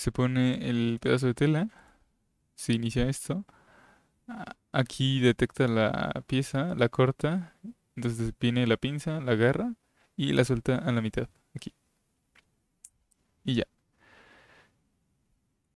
se pone el pedazo de tela, se inicia esto, aquí detecta la pieza, la corta, entonces viene la pinza, la agarra y la suelta a la mitad, aquí.